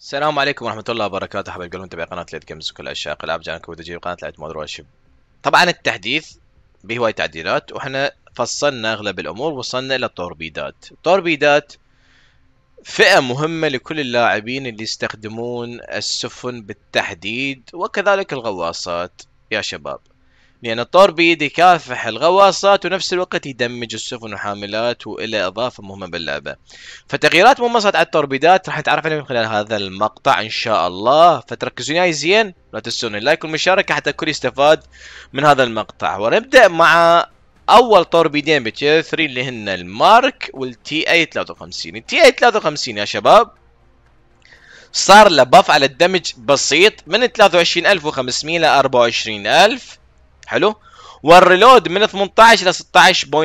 السلام عليكم ورحمة الله وبركاته حبايب قلبي متابعي قناة ليت جيمز وكل عشاق العاب جانكو ودي قناة لعبة مود رولشيب. طبعا التحديث به تعديلات واحنا فصلنا اغلب الامور وصلنا الى التوربيدات، التوربيدات فئة مهمة لكل اللاعبين اللي يستخدمون السفن بالتحديد وكذلك الغواصات يا شباب. لأن الطور بيده يكافح الغواصات ونفس الوقت يدمج السفن وحاملات وإلى إضافة مهمة باللعبة فتغييرات مهمة صارت على التوربيدات راح نتعرف عليها من خلال هذا المقطع إن شاء الله فتركزوا معي زين لا تنسون اللايك والمشاركة حتى الكل يستفاد من هذا المقطع ونبدأ مع اول طوربيدين بتير 3 اللي هن المارك والتي اي 53 التي اي 53 يا شباب صار له على الدمج بسيط من 23500 ل 24000 حلو والريلود من 18 الى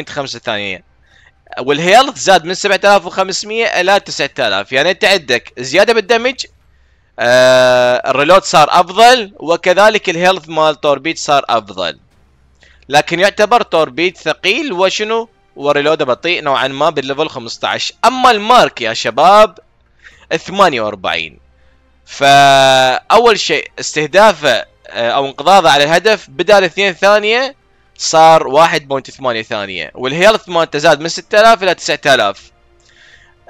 16.5 ثانيه والهيلث زاد من 7500 الى 9000 يعني انت عندك زياده بالدمج آه الريلود صار افضل وكذلك الهيلث مال توربيت صار افضل لكن يعتبر توربيت ثقيل وشنو وريلود بطيء نوعا ما بالليفل 15 اما المارك يا شباب 48 فاول شيء استهدافه آه، او انقضاضه على الهدف بدال 2 ثانيه صار 1.8 ثانيه والهيلث مالته زاد من 6000 الى 9000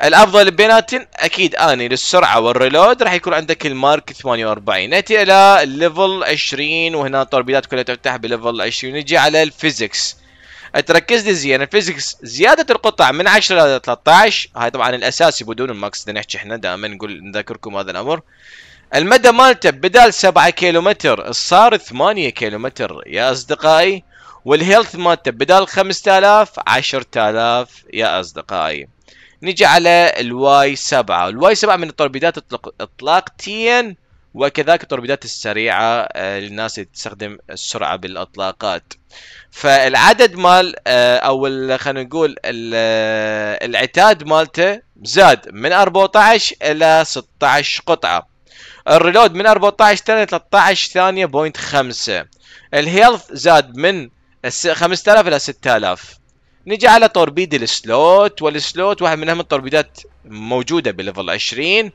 الافضل بيناتن اكيد اني للسرعه والريلود راح يكون عندك المارك 48 ناتي الى ليفل 20 وهنا التوربيدات كلها تفتح بليفل 20 نجي على الفيزكس تركز لي زين الفيزكس زياده القطع من 10 الى 13 هاي طبعا الاساسي بدون الماكس نحكي احنا دائما نقول نذكركم هذا الامر آه المدى مالته بدال 7 كيلومتر صار 8 كيلومتر يا اصدقائي والهيلث مالته بدال 5000 10000 يا اصدقائي نجي على الواي 7 الواي 7 من التوربيدات اطلاق تي ان وكذلك التوربيدات السريعة آه، للناس اللي تستخدم السرعة بالأطلاقات فالعدد مال آه، أو خلينا نقول آه، العتاد مالته زاد من 14 إلى 16 قطعة الريلود من 14 ثانيه 13 ثانيه بوينت 5 الهيلث زاد من 5000 الى 6000 نجي على توربيد السلوت والسلوت واحد من اهم التوربيدات موجوده بليفل 20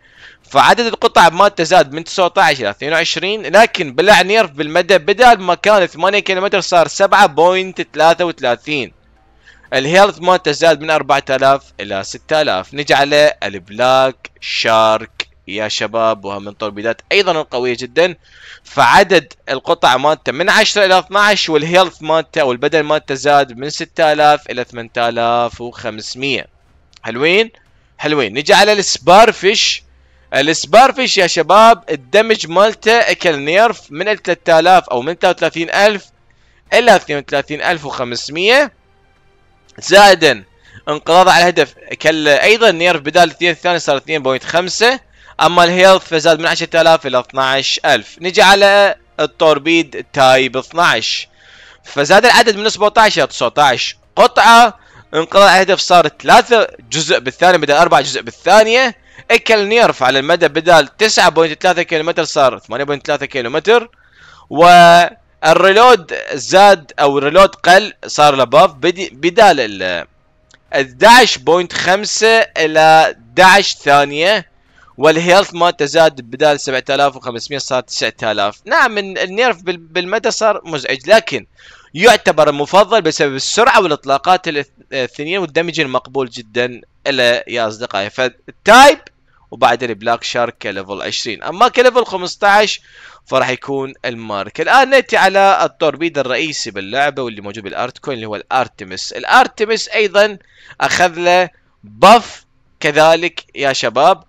فعدد القطع ما تزاد من 19 الى 22 لكن بلع نيرف بالمدى بدل ما كان 8 كيلومتر صار 7.33 الهيلث ما تزاد من 4000 الى 6000 نجي على البلاك شارك يا شباب وها من توربيدات ايضا قويه جدا فعدد القطع مالته من 10 الى 12 والهيلث مالته او البدل مالته زاد من 6000 الى 8500 حلوين حلوين نجي على السبارفيش السبارفيش يا شباب الدمج مالته اكل نيرف من 3000 او من 33000 الى 32500 زائدا انقراض على الهدف كل ايضا نيرف بدال 2 الثاني صار 2.5 اما الهيلث فزاد من 10000 الى 12000 نجي على التوربيد تايب 12 فزاد العدد من 17 الى 19 قطعه انقضى الهدف صار ثلاثة جزء بالثانية بدل أربعة جزء بالثانية أكل نيرف على المدى بدل 9.3 كيلومتر صار 8.3 كيلومتر والريلود زاد أو الريلود قل صار لباف بدال ال 11.5 إلى 11 ثانية والهيلث ما زاد بدال 7500 صار 9000 نعم النيرف بالمدى صار مزعج لكن يعتبر المفضل بسبب السرعه والاطلاقات الثنين والدمج المقبول جدا الى يا اصدقائي فالتايب وبعد البلاك شارك كليفل 20 اما كليفل 15 فراح يكون المارك الان ناتي على التوربيد الرئيسي باللعبه واللي موجود بالارت كوين اللي هو الارتمس الارتمس ايضا اخذ له باف كذلك يا شباب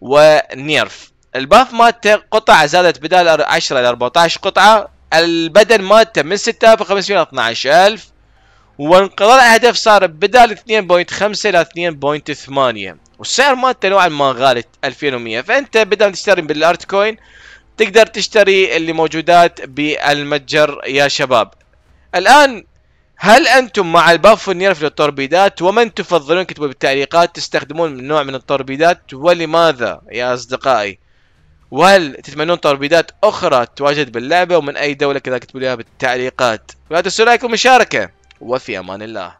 ونيرف الباف مالته قطعة زادت بدال 10 إلى 14 قطعة البدن مالته من 6500 الى 12000 وانقضاء الهدف صار بدال 2.5 الى 2.8 والسعر مالته نوعا ما غالي 2100 فانت بدل ما تشتري بالارت كوين تقدر تشتري اللي موجودات بالمتجر يا شباب الان هل انتم مع البافونير في للتوربيدات ومن تفضلون كتبوا بالتعليقات تستخدمون من نوع من التوربيدات ولماذا يا اصدقائي وهل تتمنون توربيدات اخرى تواجد باللعبه ومن اي دوله كذا كتبوا لها بالتعليقات ولا تنسوا لايك ومشاركه وفي امان الله